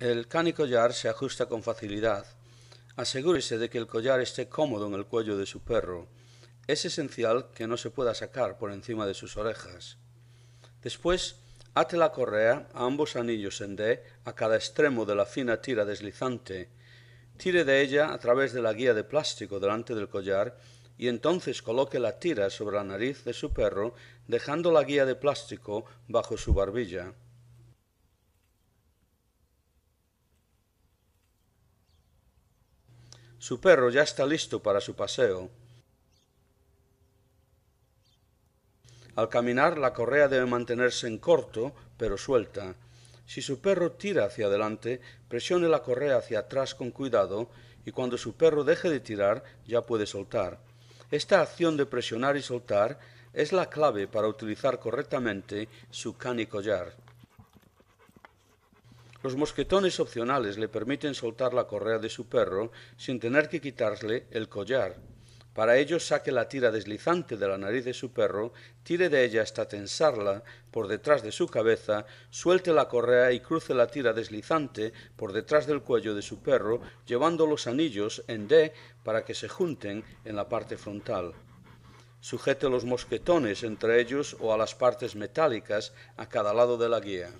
El canicollar collar se ajusta con facilidad. Asegúrese de que el collar esté cómodo en el cuello de su perro. Es esencial que no se pueda sacar por encima de sus orejas. Después, ate la correa a ambos anillos en D a cada extremo de la fina tira deslizante. Tire de ella a través de la guía de plástico delante del collar y entonces coloque la tira sobre la nariz de su perro, dejando la guía de plástico bajo su barbilla. Su perro ya está listo para su paseo. Al caminar, la correa debe mantenerse en corto, pero suelta. Si su perro tira hacia adelante, presione la correa hacia atrás con cuidado y cuando su perro deje de tirar, ya puede soltar. Esta acción de presionar y soltar es la clave para utilizar correctamente su can collar. Los mosquetones opcionales le permiten soltar la correa de su perro sin tener que quitarle el collar. Para ello saque la tira deslizante de la nariz de su perro, tire de ella hasta tensarla por detrás de su cabeza, suelte la correa y cruce la tira deslizante por detrás del cuello de su perro, llevando los anillos en D para que se junten en la parte frontal. Sujete los mosquetones entre ellos o a las partes metálicas a cada lado de la guía.